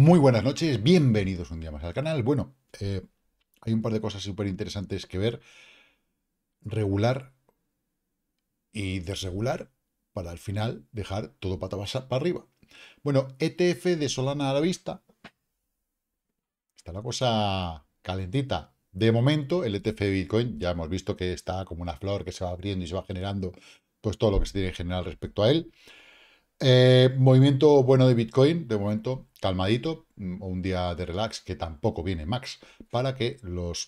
Muy buenas noches, bienvenidos un día más al canal. Bueno, eh, hay un par de cosas súper interesantes que ver. Regular y desregular para al final dejar todo pata para arriba. Bueno, ETF de Solana a la vista. Está la cosa calentita. De momento, el ETF de Bitcoin ya hemos visto que está como una flor que se va abriendo y se va generando pues todo lo que se tiene en general respecto a él. Eh, movimiento bueno de Bitcoin, de momento calmadito, mm, un día de relax que tampoco viene max, para que los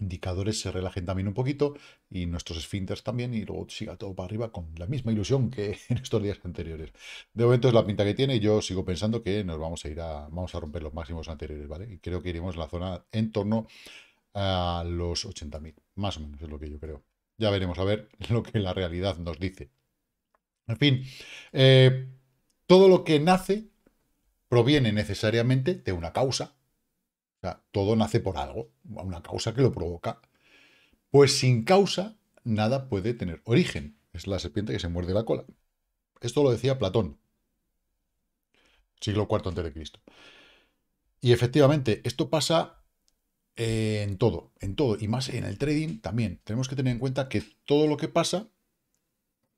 indicadores se relajen también un poquito y nuestros esfínteres también y luego siga todo para arriba con la misma ilusión que en estos días anteriores. De momento es la pinta que tiene y yo sigo pensando que nos vamos a ir a, vamos a romper los máximos anteriores, ¿vale? Y creo que iremos a la zona en torno a los 80.000, más o menos es lo que yo creo. Ya veremos a ver lo que la realidad nos dice. En fin, eh, todo lo que nace proviene necesariamente de una causa. sea, todo nace por algo, una causa que lo provoca. Pues sin causa, nada puede tener origen. Es la serpiente que se muerde la cola. Esto lo decía Platón, siglo IV a.C. Y efectivamente, esto pasa eh, en todo, en todo, y más en el trading también. Tenemos que tener en cuenta que todo lo que pasa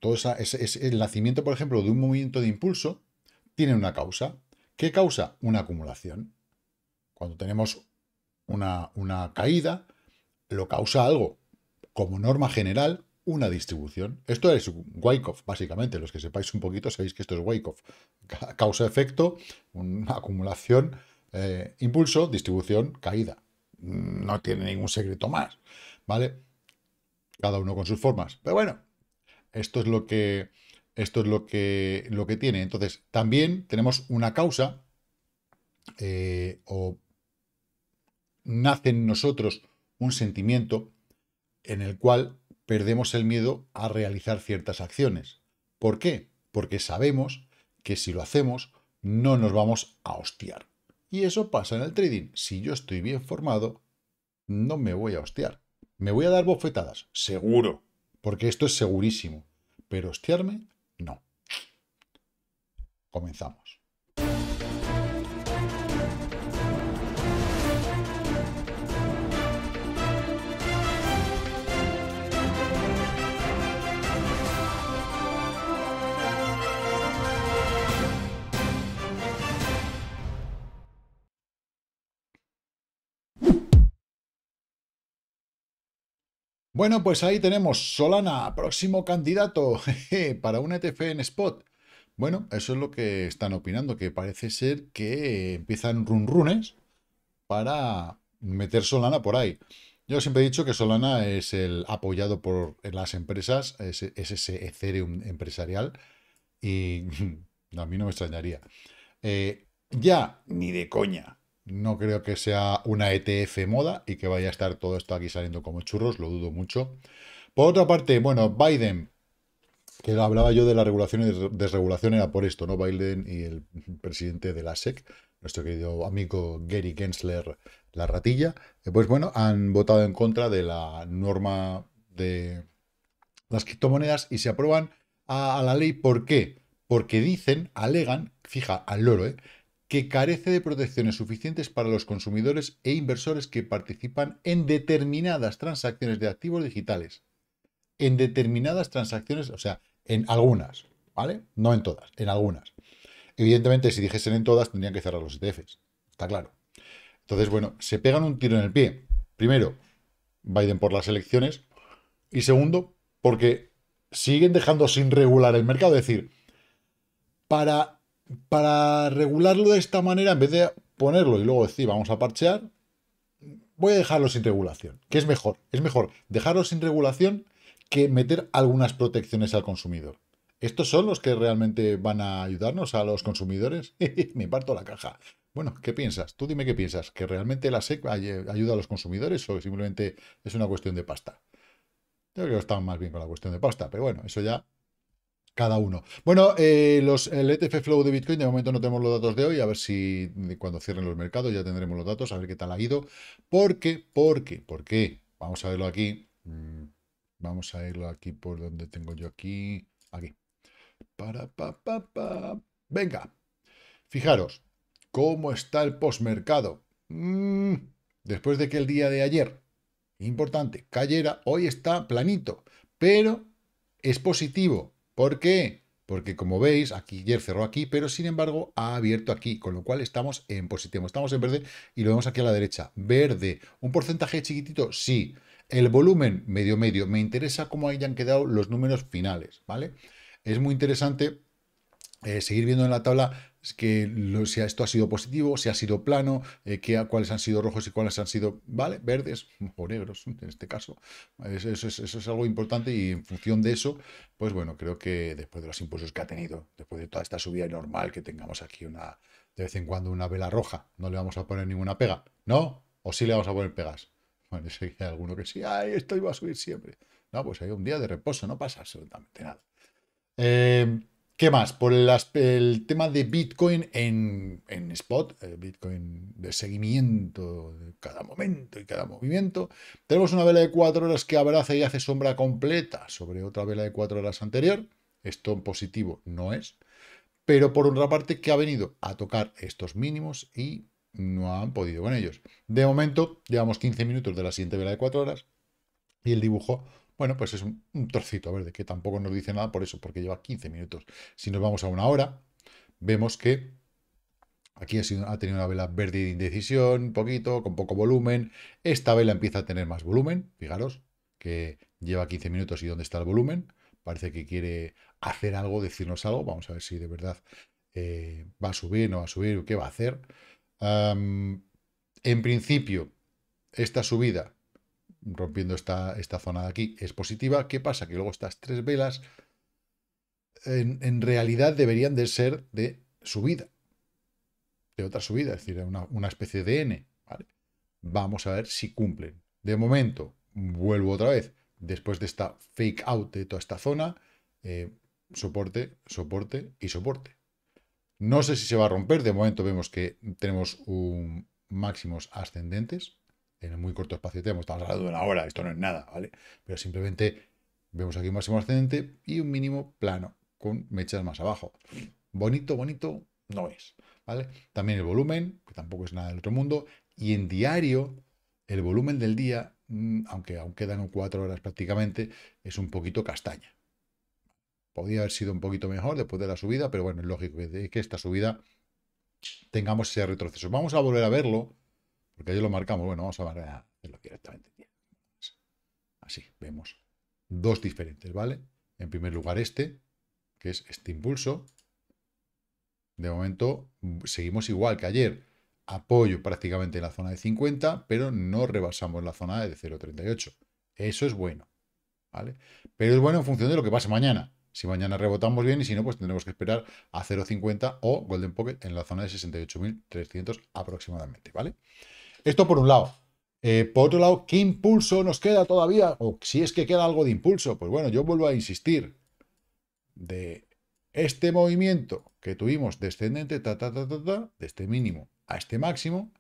todo ese, el nacimiento, por ejemplo, de un movimiento de impulso tiene una causa. ¿Qué causa? Una acumulación. Cuando tenemos una, una caída, lo causa algo, como norma general, una distribución. Esto es Wyckoff, básicamente. Los que sepáis un poquito sabéis que esto es Wyckoff. Causa-efecto, una acumulación, eh, impulso, distribución, caída. No tiene ningún secreto más, ¿vale? Cada uno con sus formas. Pero bueno, esto es lo que, esto es lo que, lo que tiene. Entonces, también tenemos una causa, eh, o nace en nosotros un sentimiento en el cual perdemos el miedo a realizar ciertas acciones. ¿Por qué? Porque sabemos que si lo hacemos no nos vamos a hostiar. Y eso pasa en el trading. Si yo estoy bien formado, no me voy a hostiar. ¿Me voy a dar bofetadas? Seguro porque esto es segurísimo. Pero hostiarme, no. Comenzamos. Bueno, pues ahí tenemos Solana, próximo candidato para un ETF en spot. Bueno, eso es lo que están opinando, que parece ser que empiezan runrunes para meter Solana por ahí. Yo siempre he dicho que Solana es el apoyado por las empresas, es, ese Ethereum empresarial y a mí no me extrañaría. Eh, ya, ni de coña, no creo que sea una ETF moda y que vaya a estar todo esto aquí saliendo como churros, lo dudo mucho. Por otra parte, bueno, Biden, que hablaba yo de la regulación y desregulación, era por esto, ¿no? Biden y el presidente de la SEC, nuestro querido amigo Gary Gensler, la ratilla, eh, pues bueno, han votado en contra de la norma de las criptomonedas y se aprueban a, la ley. ¿Por qué? Porque dicen, alegan, fija, al loro, ¿eh? que carece de protecciones suficientes para los consumidores e inversores que participan en determinadas transacciones de activos digitales. En determinadas transacciones, o sea, en algunas, ¿vale? No en todas, en algunas. Evidentemente, si dijesen en todas, tendrían que cerrar los ETFs, está claro. Entonces, bueno, se pegan un tiro en el pie. Primero, Biden por las elecciones. Y segundo, porque siguen dejando sin regular el mercado. Es decir, para para regularlo de esta manera, en vez de ponerlo y luego decir vamos a parchear, voy a dejarlo sin regulación, que es mejor. Es mejor dejarlo sin regulación que meter algunas protecciones al consumidor. ¿Estos son los que realmente van a ayudarnos a los consumidores? Me parto la caja. Bueno, ¿qué piensas? Tú dime qué piensas. ¿Que realmente la SEC ayuda a los consumidores o simplemente es una cuestión de pasta? Yo creo que están más bien con la cuestión de pasta, pero bueno, eso ya cada uno. Bueno, eh, los, el ETF Flow de Bitcoin, de momento no tenemos los datos de hoy, a ver si cuando cierren los mercados ya tendremos los datos, a ver qué tal ha ido. qué? porque, qué? vamos a verlo aquí. Mm, vamos a irlo aquí por donde tengo yo aquí. Aquí. Para, pa, pa, pa. Venga. Fijaros, ¿cómo está el postmercado? Mm, después de que el día de ayer, importante, cayera, hoy está planito, pero es positivo ¿Por qué? Porque como veis, aquí ayer cerró aquí, pero sin embargo ha abierto aquí, con lo cual estamos en positivo, estamos en verde y lo vemos aquí a la derecha, verde. ¿Un porcentaje chiquitito? Sí. El volumen medio medio, me interesa cómo hayan quedado los números finales, ¿vale? Es muy interesante eh, seguir viendo en la tabla es que si esto ha sido positivo, si ha sido plano, eh, cuáles han sido rojos y cuáles han sido ¿vale? verdes o negros en este caso. Eso, es, algo importante y en función de eso, pues bueno, creo que después de los impulsos que ha tenido, después de toda esta subida normal que tengamos aquí una de vez en cuando una vela roja, no le vamos a poner ninguna pega, ¿no? ¿O sí le vamos a poner pegas? Bueno, si hay alguno que sí, ay, esto iba a subir siempre. No, pues hay un día de reposo, no pasa absolutamente nada. Eh, ¿Qué más? Por el, tema de Bitcoin en, en, spot, eh, Bitcoin de seguimiento de cada momento y cada movimiento. Tenemos una vela de 4 horas que abraza y hace sombra completa sobre otra vela de 4 horas anterior. Esto positivo no es. Pero por otra parte que ha venido a tocar estos mínimos y no han podido con ellos. De momento llevamos 15 minutos de la siguiente vela de 4 horas y el dibujo bueno, pues es un, trocito verde que tampoco nos dice nada por eso, porque lleva 15 minutos. Si nos vamos a una hora, vemos que Aquí ha, tenido una vela verde de indecisión, un poquito, con poco volumen. Esta vela empieza a tener más volumen, fijaros, que lleva 15 minutos y dónde está el volumen. Parece que quiere hacer algo, decirnos algo. Vamos a ver si de verdad eh, va a subir, no va a subir, qué va a hacer. en principio, esta subida rompiendo esta, zona de aquí es positiva. ¿Qué pasa? Que luego estas tres velas en, realidad deberían de ser de subida, de otra subida, es decir, una, especie de N. Vamos a ver si cumplen. De momento, vuelvo otra vez, después de esta fake out de toda esta zona, eh, soporte, soporte y soporte. No sé si se va a romper, de momento vemos que tenemos un máximos ascendentes, en muy corto espacio de tiempo. Estamos hablando de una hora, esto no es nada, ¿vale? Pero simplemente vemos aquí un máximo ascendente y un mínimo plano, con mechas más abajo. Bonito, bonito, no es, ¿vale? También el volumen, que tampoco es nada del otro mundo. Y en diario, el volumen del día, mm, aunque aún quedan cuatro horas prácticamente, es un poquito castaña. Podría haber sido un poquito mejor después de la subida, pero bueno, es lógico que, que esta subida tengamos ese retroceso. Vamos a volver a verlo porque ayer lo marcamos. Bueno, vamos a hacerlo directamente. Así, vemos. Dos diferentes, ¿vale? En primer lugar este, que es este impulso. De momento seguimos igual que ayer. Apoyo prácticamente en la zona de 50, pero no rebasamos la zona de 0.38. Eso es bueno, ¿vale? Pero es bueno en función de lo que pase mañana. Si mañana rebotamos bien y si no, pues tendremos que esperar a 0.50 o Golden Pocket en la zona de 68.300 aproximadamente, ¿vale? Esto por un lado. Eh, por otro lado, ¿qué impulso nos queda todavía? O si es que queda algo de impulso. Pues bueno, yo vuelvo a insistir. De este movimiento que tuvimos descendente, ta, ta, ta, ta, de este mínimo a este máximo,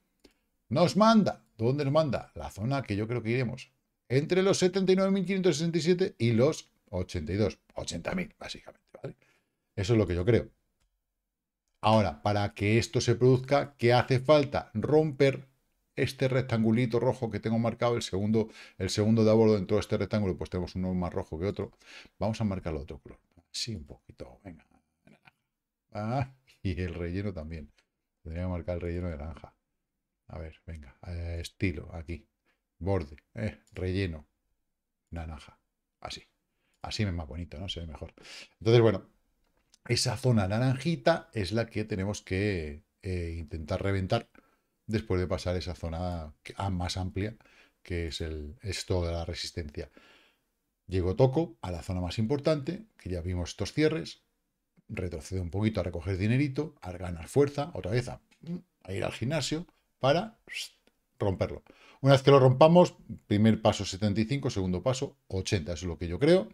nos manda, ¿dónde nos manda? La zona que yo creo que iremos, entre los 79.567 y los 82, 80.000, básicamente, Eso es lo que yo creo. Ahora, para que esto se produzca, ¿qué hace falta? Romper este rectangulito rojo que tengo marcado, el segundo, el segundo de abordo dentro de este rectángulo, pues tenemos uno más rojo que otro. Vamos a marcarlo otro color. Sí, un poquito, venga. Ah, y el relleno también. Tendría que marcar el relleno de naranja. A ver, venga, eh, estilo, aquí. Borde, eh, relleno, naranja. Así. Así es más bonito, ¿no? Se ve mejor. Entonces, bueno, esa zona naranjita es la que tenemos que eh, intentar reventar después de pasar esa zona ah, más amplia que es el esto de la resistencia. Llegó Toco a la zona más importante, que ya vimos estos cierres, retrocede un poquito a recoger dinerito, a ganar fuerza, otra vez a, ir al gimnasio para romperlo. Una vez que lo rompamos, primer paso 75, segundo paso 80, es lo que yo creo,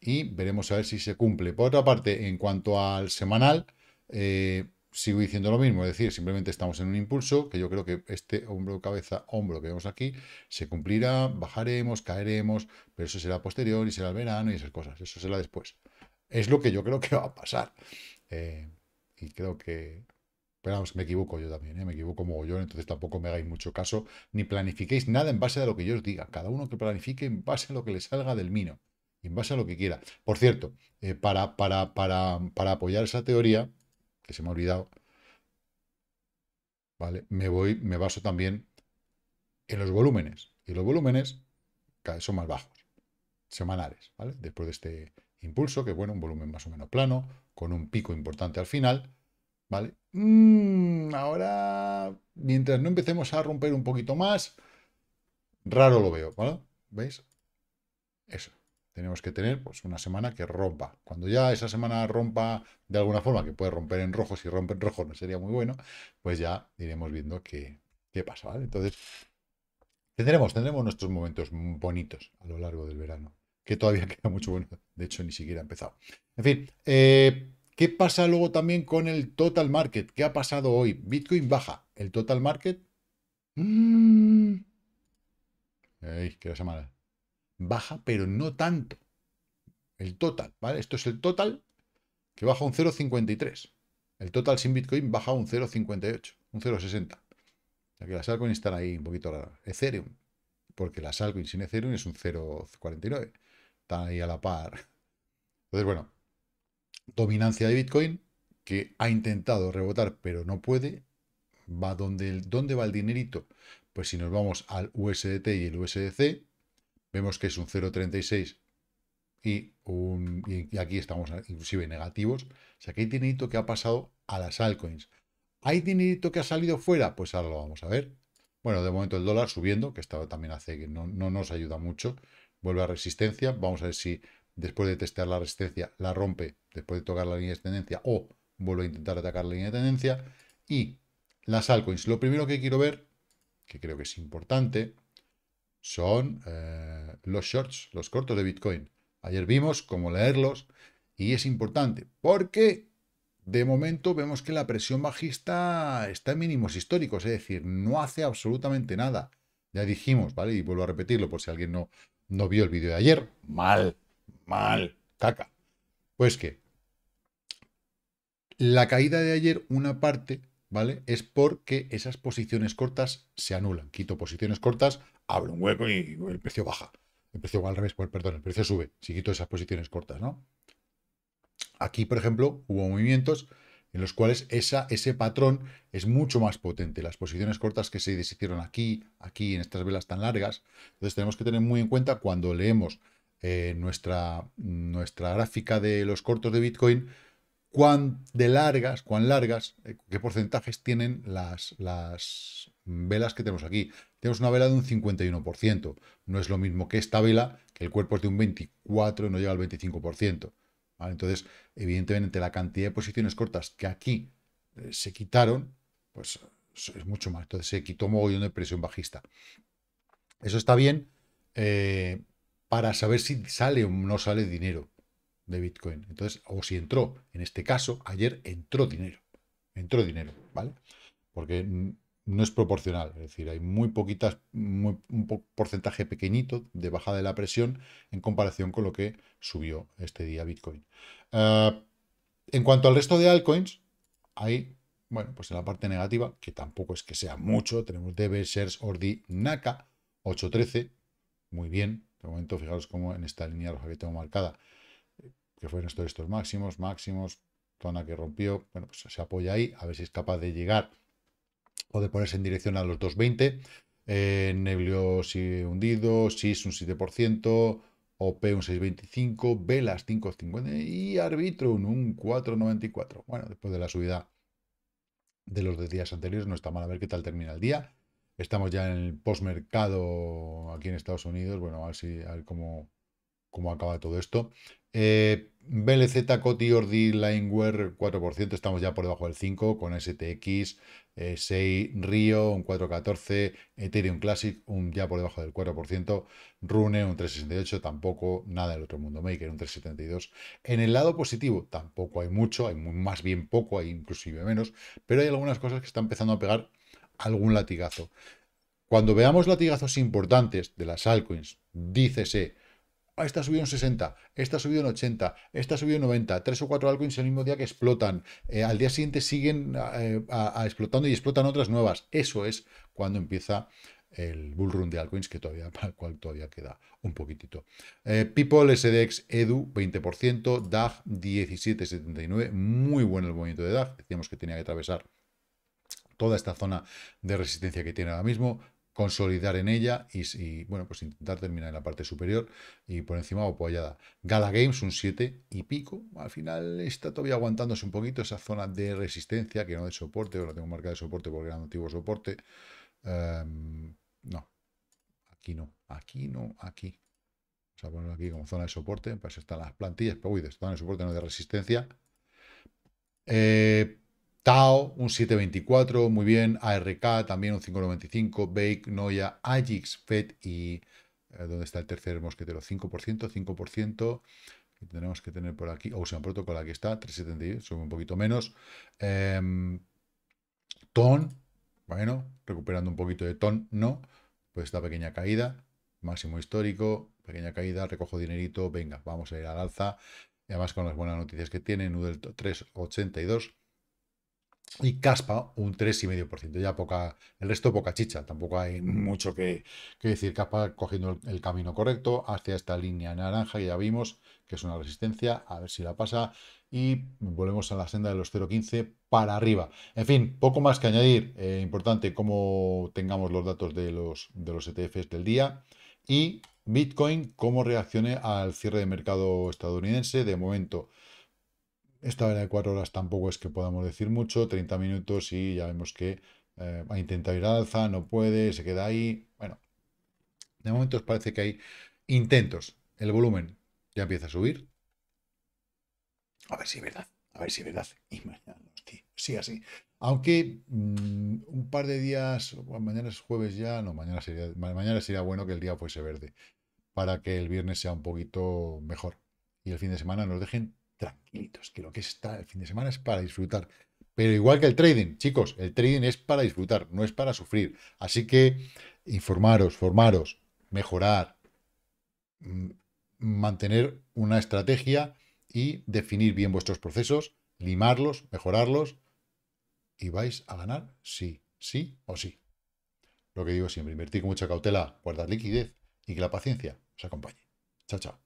y veremos a ver si se cumple. Por otra parte, en cuanto al semanal, eh, sigo diciendo lo mismo, es decir, simplemente estamos en un impulso, que yo creo que este hombro, cabeza, hombro que vemos aquí, se cumplirá, bajaremos, caeremos, pero eso será posterior y será el verano y esas cosas, eso será después. Es lo que yo creo que va a pasar. Eh, y creo que... Pero vamos, me equivoco yo también, ¿eh? me equivoco yo, entonces tampoco me hagáis mucho caso, ni planifiquéis nada en base a lo que yo os diga. Cada uno que planifique en base a lo que le salga del mino, en base a lo que quiera. Por cierto, eh, para, para, para, para apoyar esa teoría, que se me ha olvidado, ¿vale? Me voy, me baso también en los volúmenes. Y los volúmenes son más bajos, semanales, ¿vale? Después de este impulso, que bueno, un volumen más o menos plano, con un pico importante al final, ¿vale? Mm, ahora, mientras no empecemos a romper un poquito más, raro lo veo, ¿vale? ¿Veis? Eso tenemos que tener pues, una semana que rompa. Cuando ya esa semana rompa de alguna forma, que puede romper en rojo, si rompe en rojo no sería muy bueno, pues ya iremos viendo qué, pasa, Entonces, tendremos, tendremos nuestros momentos bonitos a lo largo del verano, que todavía queda mucho bueno, de hecho ni siquiera ha empezado. En fin, eh, ¿qué pasa luego también con el total market? ¿Qué ha pasado hoy? Bitcoin baja, el total market... Mm. ¿Qué la qué semana baja, pero no tanto. El total, ¿vale? Esto es el total que baja un 0,53. El total sin Bitcoin baja un 0,58, un 0,60. Ya que las altcoins están ahí un poquito raras. Ethereum, porque las altcoins sin Ethereum es un 0,49. Están ahí a la par. Entonces, bueno, dominancia de Bitcoin que ha intentado rebotar, pero no puede. Va donde, ¿Dónde va el dinerito? Pues si nos vamos al USDT y el USDC, vemos que es un 0,36 y, un, y aquí estamos inclusive negativos. O sea que hay dinerito que ha pasado a las altcoins. ¿Hay dinerito que ha salido fuera? Pues ahora lo vamos a ver. Bueno, de momento el dólar subiendo, que estaba también hace que no, no nos ayuda mucho. Vuelve a resistencia. Vamos a ver si después de testear la resistencia la rompe, después de tocar la línea de tendencia o vuelve a intentar atacar la línea de tendencia. Y las altcoins. Lo primero que quiero ver, que creo que es importante, son eh, los shorts, los cortos de Bitcoin. Ayer vimos cómo leerlos y es importante porque de momento vemos que la presión bajista está en mínimos históricos, es decir, no hace absolutamente nada. Ya dijimos, ¿vale? Y vuelvo a repetirlo por si alguien no, no vio el vídeo de ayer. Mal, mal, caca. Pues que la caída de ayer, una parte es porque esas posiciones cortas se anulan. Quito posiciones cortas, abro un hueco y el precio baja. El precio va al revés, pues, perdón, el precio sube. Si quito esas posiciones cortas, ¿no? Aquí, por ejemplo, hubo movimientos en los cuales ese patrón es mucho más potente. Las posiciones cortas que se deshicieron aquí, aquí, en estas velas tan largas. Entonces tenemos que tener muy en cuenta cuando leemos eh, nuestra, nuestra gráfica de los cortos de Bitcoin, cuán de largas, cuán largas, eh, qué porcentajes tienen las, velas que tenemos aquí. Tenemos una vela de un 51%. No es lo mismo que esta vela, que el cuerpo es de un 24% y no llega al 25%. Entonces, evidentemente, la cantidad de posiciones cortas que aquí eh, se quitaron, pues es mucho más. Entonces, se quitó mogollón de presión bajista. Eso está bien eh, para saber si sale o no sale dinero de Bitcoin. Entonces, o si entró, en este caso, ayer entró dinero. Entró dinero, ¿vale? Porque no es proporcional, es decir, hay muy poquitas, muy, un porcentaje pequeñito de bajada de la presión en comparación con lo que subió este día Bitcoin. Ah, en cuanto al resto de altcoins, hay, bueno, pues en la parte negativa, que tampoco es que sea mucho, tenemos DB, ser Ordi, Naka, 813, muy bien, de momento fijaros cómo en esta línea roja que tengo marcada, que fueron estos, máximos, máximos, zona que rompió, bueno, pues se apoya ahí, a ver si es capaz de llegar o de ponerse en dirección a los 220. Eh, Neblio sigue hundido, SIS un 7%, OP un 6,25, Velas 5,50 y Arbitrum un 4,94. Bueno, después de la subida de los de días anteriores, no está mal a ver qué tal termina el día. Estamos ya en el postmercado aquí en Estados Unidos. Bueno, a ver, si, a ver cómo, cómo acaba todo esto. Eh, BLZ, Coti, Ordi, Lineware, 4%, estamos ya por debajo del 5%, con STX, 6, eh, río un 4,14%, Ethereum Classic, un ya por debajo del 4%, Rune, un 3,68%, tampoco nada del otro mundo, Maker, un 3,72%. En el lado positivo, tampoco hay mucho, hay más bien poco, hay inclusive menos, pero hay algunas cosas que están empezando a pegar algún latigazo. Cuando veamos latigazos importantes de las altcoins, dícese esta ah, subió subido en 60, esta ha subido en 80, esta ha subido en 90, tres o cuatro altcoins el mismo día que explotan, eh, al día siguiente siguen eh, explotando y explotan otras nuevas. Eso es cuando empieza el bull run de altcoins, que todavía, cual todavía queda un poquitito. Eh, People, SDX, Edu, 20%, DAG, 17,79, muy bueno el movimiento de DAG, decíamos que tenía que atravesar toda esta zona de resistencia que tiene ahora mismo, consolidar en ella y, bueno, pues intentar terminar en la parte superior y por encima apoyada. Pues Gala Games un 7 y pico, al final está todavía aguantándose un poquito esa zona de resistencia que no de soporte, ahora tengo marca de soporte porque era antiguo soporte. Em, no, aquí no, aquí no, aquí. Vamos a ponerlo aquí como zona de soporte, pues están las plantillas, pero uy, de zona de soporte no de resistencia. Eh, Tao, un 724, muy bien. ARK, también un 595. Bake, Noya, Agix, FED y... Eh, ¿Dónde está el tercer mosquetero? 5%, 5%. tenemos que tener por aquí. O sea, Ocean Protocol, aquí está, 3.70, sube un poquito menos. Em, ton, bueno, recuperando un poquito de ton, no. Pues esta pequeña caída, máximo histórico, pequeña caída, recojo dinerito, venga, vamos a ir al alza. Y además con las buenas noticias que tiene, Noodle 382 y Caspa un 3,5%. Ya poca, el resto poca chicha, tampoco hay mm. mucho que, decir. Caspa cogiendo el, camino correcto hacia esta línea naranja que ya vimos, que es una resistencia, a ver si la pasa. Y volvemos a la senda de los 0,15 para arriba. En fin, poco más que añadir. Eh, importante cómo tengamos los datos de los, de los ETFs del día. Y Bitcoin, cómo reaccione al cierre de mercado estadounidense. De momento, esta hora de cuatro horas tampoco es que podamos decir mucho, 30 minutos y ya vemos que eh, ha intentado ir alza, no puede, se queda ahí. Bueno, de momento os parece que hay intentos. El volumen ya empieza a subir. A ver si es verdad, a ver si es verdad. sí, así. Aunque mm, un par de días, mañana es jueves ya, no, mañana sería, mañana sería bueno que el día fuese verde, para que el viernes sea un poquito mejor y el fin de semana nos dejen tranquilitos, que lo que está el fin de semana es para disfrutar. Pero igual que el trading, chicos, el trading es para disfrutar, no es para sufrir. Así que informaros, formaros, mejorar, mm, mantener una estrategia y definir bien vuestros procesos, limarlos, mejorarlos y vais a ganar sí, sí o sí. Lo que digo siempre, invertir con mucha cautela, guardar liquidez y que la paciencia os acompañe. Chao, chao.